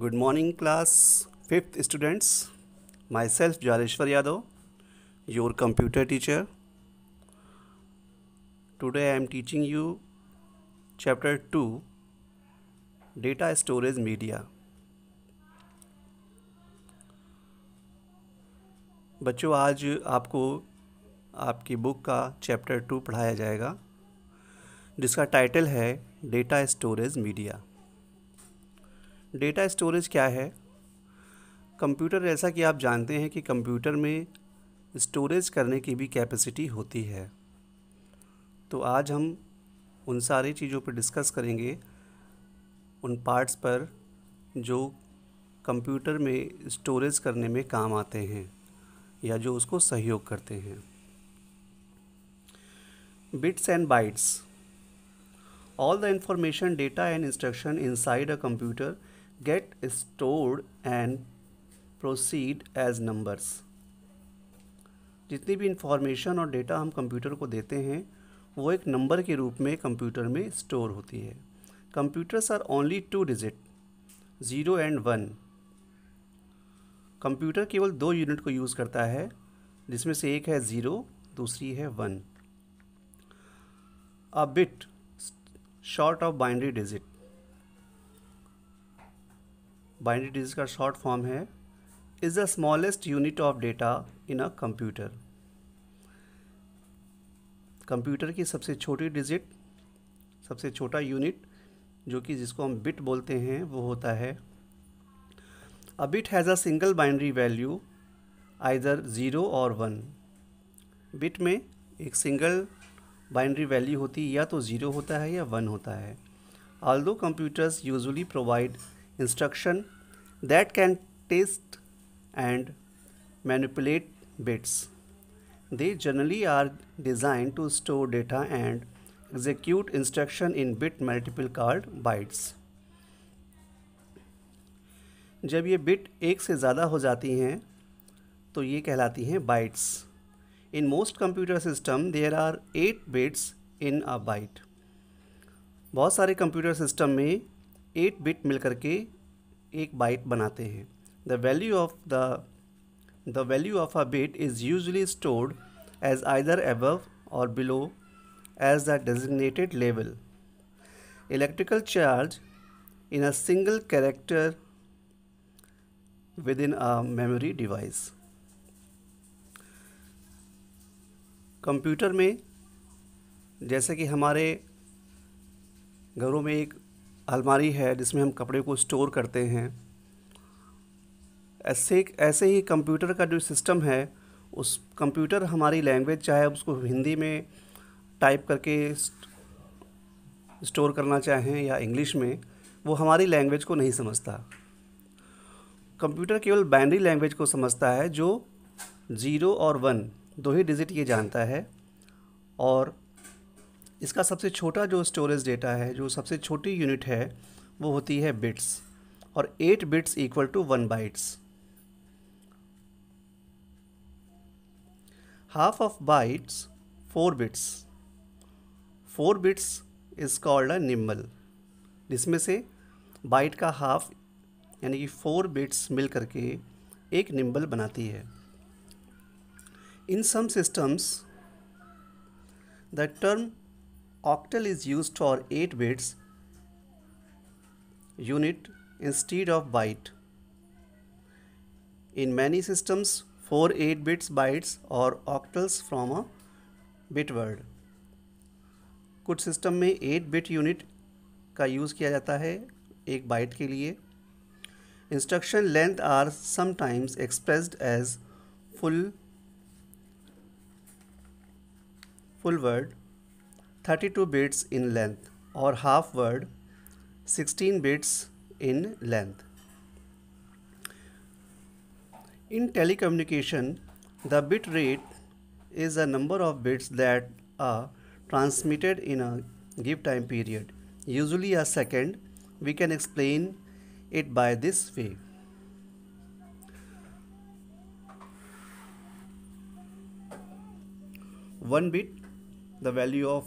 Good morning class fifth students myself Jaleshwar Yadav your computer teacher today I am teaching you chapter two data storage media बच्चों आज आपको आपकी book का chapter two पढ़ाया जाएगा जिसका टाइटल है data storage media data storage क्या है कंप्यूटर जैसा कि आप जानते हैं कि कंप्यूटर में स्टोरेज करने की भी कैपेसिटी होती है तो आज हम उन सारी चीज़ों पर डिस्कस करेंगे उन पार्ट्स पर जो कंप्यूटर में स्टोरेज करने में काम आते हैं या जो उसको सहयोग करते हैं bits and bytes all the information data and instruction inside a computer get stored and proceed as numbers जितनी भी इंफॉर्मेशन और डेटा हम कंप्यूटर को देते हैं वो एक नंबर के रूप में कंप्यूटर में स्टोर होती है computers are only two digit zero and one computer केवल दो यूनिट को यूज़ करता है जिसमें से एक है ज़ीरो दूसरी है one a bit short of binary digit binary digit का शॉर्ट फॉर्म है is the smallest unit of data in a computer computer की सबसे छोटी डिजिट सबसे छोटा यूनिट जो कि जिसको हम बिट बोलते हैं वो होता है a bit has a single binary value either zero or one bit में एक सिंगल बाइनरी वैल्यू होती है या तो ज़ीरो होता है या वन होता है although computers usually provide instruction that can test and manipulate bits. They generally are designed to store data and execute instruction in bit multiple called bytes. जब ये बिट एक से ज़्यादा हो जाती हैं तो ये कहलाती हैं bytes in most computer system there are eight bits in a byte बहुत सारे कंप्यूटर सिस्टम में एट बिट मिलकर के एक बाइट बनाते हैं the value of the the value of a bit is usually stored as either above or below as the designated level electrical charge in a single character within a memory device computer में जैसे कि हमारे घरों में एक अलमारी है जिसमें हम कपड़े को स्टोर करते हैं ऐसे ऐसे ही कंप्यूटर का जो सिस्टम है उस कंप्यूटर हमारी लैंग्वेज चाहे उसको हिंदी में टाइप करके स्टोर करना चाहें या इंग्लिश में वो हमारी लैंग्वेज को नहीं समझता कंप्यूटर केवल बाइनरी लैंग्वेज को समझता है जो ज़ीरो और वन दो ही डिजिट ये जानता है और इसका सबसे छोटा जो स्टोरेज डेटा है जो सबसे छोटी यूनिट है वो होती है बिट्स और eight bits equal to one bytes half of bytes four bits four bits is called a nibble जिसमें से बाइट का हाफ यानी कि फोर बिट्स मिल करके एक निम्बल बनाती है in some systems the term octal is used for 8 bits unit instead of byte. In many systems, 4 8 bits bytes or octals from a bit word. कुछ सिस्टम में 8 bit unit का use किया जाता है एक बाइट के लिए instruction length are sometimes expressed as full full word 32 bits in length or half word 16 bits in length. In telecommunication, the bit rate is the number of bits that are transmitted in a give time period, usually a second. We can explain it by this way. One bit, the value of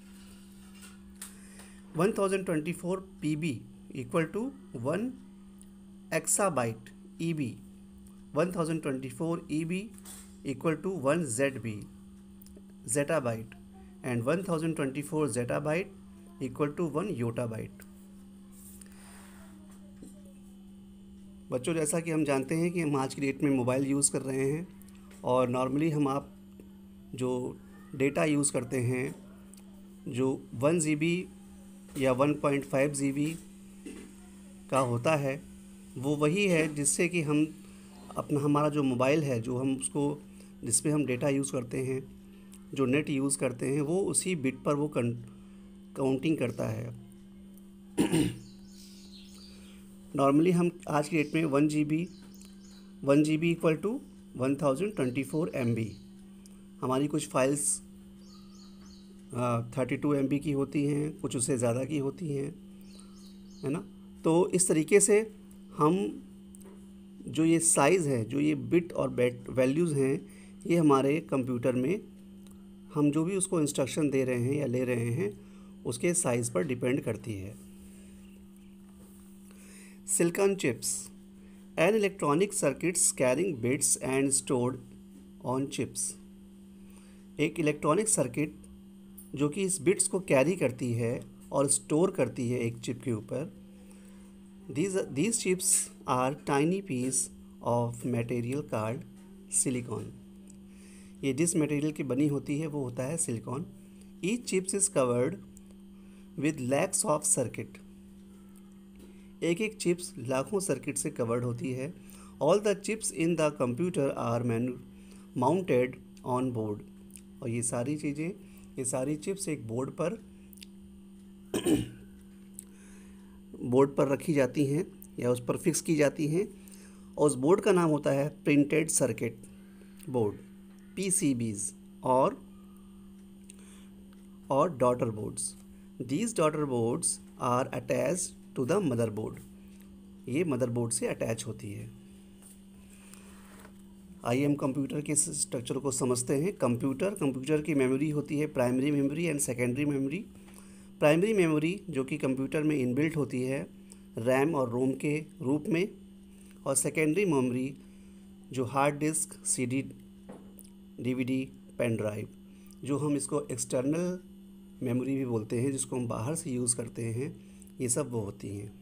one thousand twenty four P B EB to one equal E B one thousand twenty four E B equal to one Z B and one thousand twenty four equal to one बच्चों जैसा कि हम जानते हैं कि हम आज की डेट में मोबाइल यूज़ कर रहे हैं और नॉर्मली हम आप जो डेटा यूज़ करते हैं जो वन जी बी या 1.5 पॉइंट का होता है वो वही है जिससे कि हम अपना हमारा जो मोबाइल है जो हम उसको जिस हम डेटा यूज़ करते हैं जो नेट यूज़ करते हैं वो उसी बिट पर वो काउंटिंग करता है नॉर्मली हम आज के डेट में one G B one G B equal to one thousand twenty four M B हमारी कुछ फाइल्स थर्टी टू एम की होती हैं कुछ उससे ज़्यादा की होती हैं है ना तो इस तरीके से हम जो ये साइज़ है जो ये बिट और बैट वैल्यूज़ हैं ये हमारे कंप्यूटर में हम जो भी उसको इंस्ट्रक्शन दे रहे हैं या ले रहे हैं उसके साइज़ पर डिपेंड करती है silicon chips an electronic circuits carrying bits and stored on chips एक इलेक्ट्रॉनिक सर्किट जो कि इस बिट्स को कैरी करती है और स्टोर करती है एक चिप के ऊपर these these chips are tiny piece of material called silicon ये जिस मटेरियल की बनी होती है वो होता है silicon each chips is covered with lakhs of circuit एक एक चिप्स लाखों सर्किट से कवर्ड होती है all the chips in the computer are main mounted on board और ये सारी चीज़ें ये सारी चिप्स एक बोर्ड पर बोर्ड पर रखी जाती हैं या उस पर फिक्स की जाती हैं और उस बोर्ड का नाम होता है प्रिंटेड सर्किट बोर्ड पीसीबीज और और daughter boards these daughter boards are attach to the motherboard ये मदरबोर्ड से अटैच होती है आइए हम कंप्यूटर के स्ट्रक्चर को समझते हैं कंप्यूटर कंप्यूटर की मेमोरी होती है primary memory and secondary memory primary memory जो कि कंप्यूटर में इनबिल्ट होती है रैम और रोम के रूप में और सेकेंडरी मेमोरी जो hard disk CD, DVD, pen drive जो हम इसको एक्सटर्नल मेमोरी भी बोलते हैं जिसको हम बाहर से यूज़ करते हैं ये सब वो होती हैं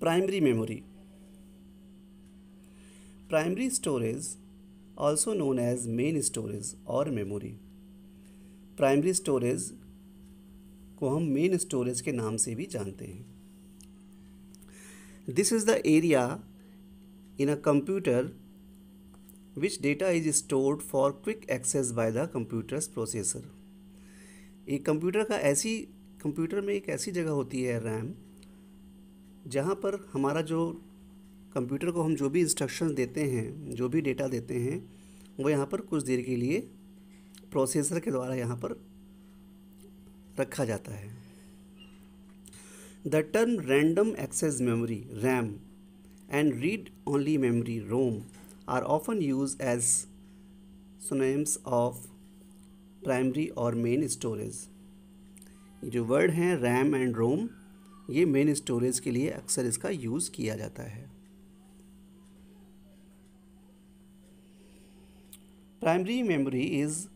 primary memory primary storage also known as main storage और मेमोरी प्राइमरी स्टोरेज को हम मेन स्टोरेज के नाम से भी जानते हैं this is the area in a computer which data is stored for quick access by the computer's processor एक कंप्यूटर का ऐसी कंप्यूटर में एक ऐसी जगह होती है रैम जहाँ पर हमारा जो कंप्यूटर को हम जो भी इंस्ट्रक्शन देते हैं जो भी डेटा देते हैं वो यहाँ पर कुछ देर के लिए प्रोसेसर के द्वारा यहाँ पर रखा जाता है the term random access memory RAM and read only memory ROM are often use as synonyms of primary और मेन स्टोरेज जो वर्ड हैं रैम एंड रोम ये मेन स्टोरेज के लिए अक्सर इसका यूज़ किया जाता है Primary memory is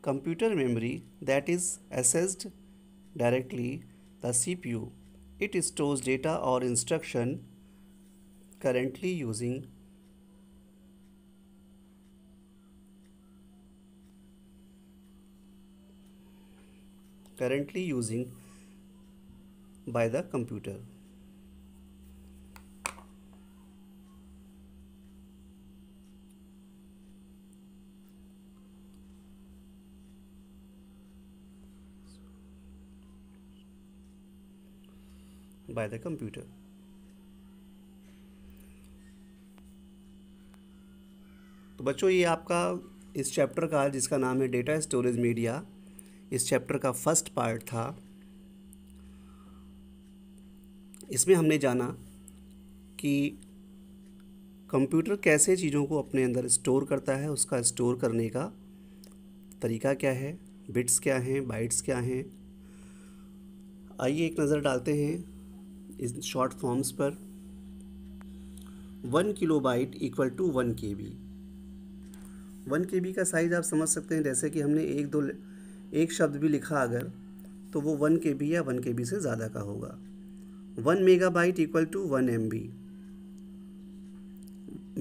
computer memory that is accessed directly the CPU. It stores data or instruction currently using currently using by the computer. by the computer. तो बच्चों ये आपका इस चैप्टर का जिसका नाम है डेटा स्टोरेज मीडिया इस चैप्टर का फर्स्ट पार्ट था इसमें हमने जाना कि कंप्यूटर कैसे चीज़ों को अपने अंदर स्टोर करता है उसका स्टोर करने का तरीका क्या है बिट्स क्या हैं बाइट्स क्या हैं आइए एक नज़र डालते हैं इस शॉर्ट फॉर्म्स पर one kilobyte equal to one K B one K B का साइज़ आप समझ सकते हैं जैसे कि हमने एक दो एक शब्द भी लिखा अगर तो वो वन के बी या वन के बी से ज़्यादा का होगा one megabyte equal to one M B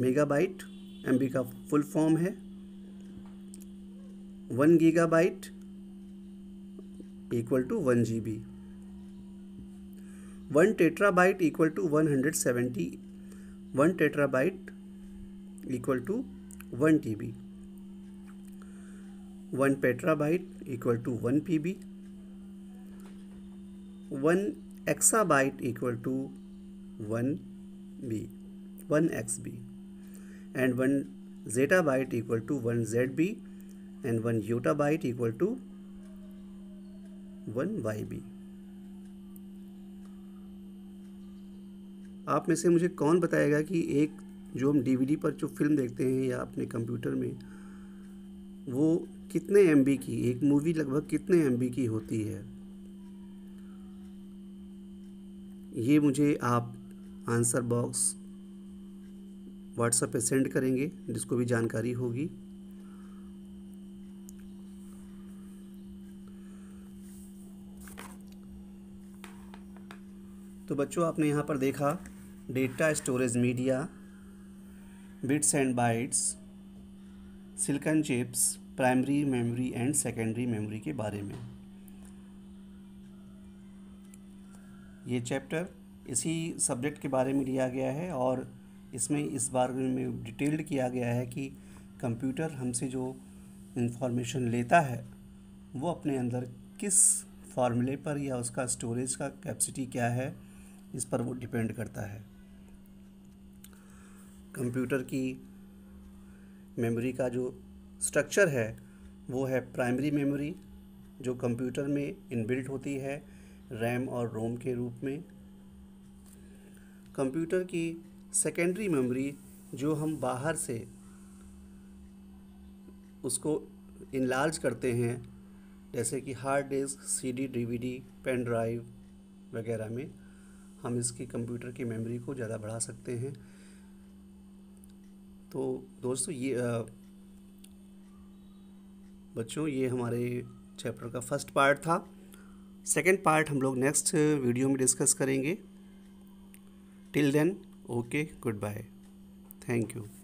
megabyte M B का फुल फॉर्म है one gigabyte equal to one G B 1 tetrabyte equal to 170 1 tetrabyte equal to 1 TB 1 petabyte equal to 1 PB 1 exabyte equal to 1 B 1 XB and 1 zettabyte equal to 1 ZB and 1 yottabyte equal to 1 YB आप में से मुझे कौन बताएगा कि एक जो हम डीवीडी पर जो फिल्म देखते हैं या अपने कंप्यूटर में वो कितने एम की एक मूवी लगभग कितने एम की होती है ये मुझे आप आंसर बॉक्स व्हाट्सएप पे सेंड करेंगे जिसको भी जानकारी होगी तो बच्चों आपने यहाँ पर देखा data storage media bits and bytes silicon chips primary memory and secondary memory के बारे में ये चैप्टर इसी सब्जेक्ट के बारे में लिया गया है और इसमें इस बारे में डिटेल्ड किया गया है कि कंप्यूटर हमसे जो इन्फॉर्मेशन लेता है वो अपने अंदर किस फार्मूले पर या उसका स्टोरेज का कैपेसिटी क्या है इस पर वो डिपेंड करता है कंप्यूटर की मेमोरी का जो स्ट्रक्चर है वो है प्राइमरी मेमोरी जो कंप्यूटर में इनबिल्ट होती है रैम और रोम के रूप में कंप्यूटर की सेकेंडरी मेमोरी जो हम बाहर से उसको इनलार्ज करते हैं जैसे कि hard disk CD, DVD, pen drive वगैरह में हम इसकी कंप्यूटर की मेमोरी को ज़्यादा बढ़ा सकते हैं तो दोस्तों ये बच्चों ये हमारे चैप्टर का फर्स्ट पार्ट था सेकेंड पार्ट हम लोग नेक्स्ट वीडियो में डिस्कस करेंगे till then okay goodbye thank you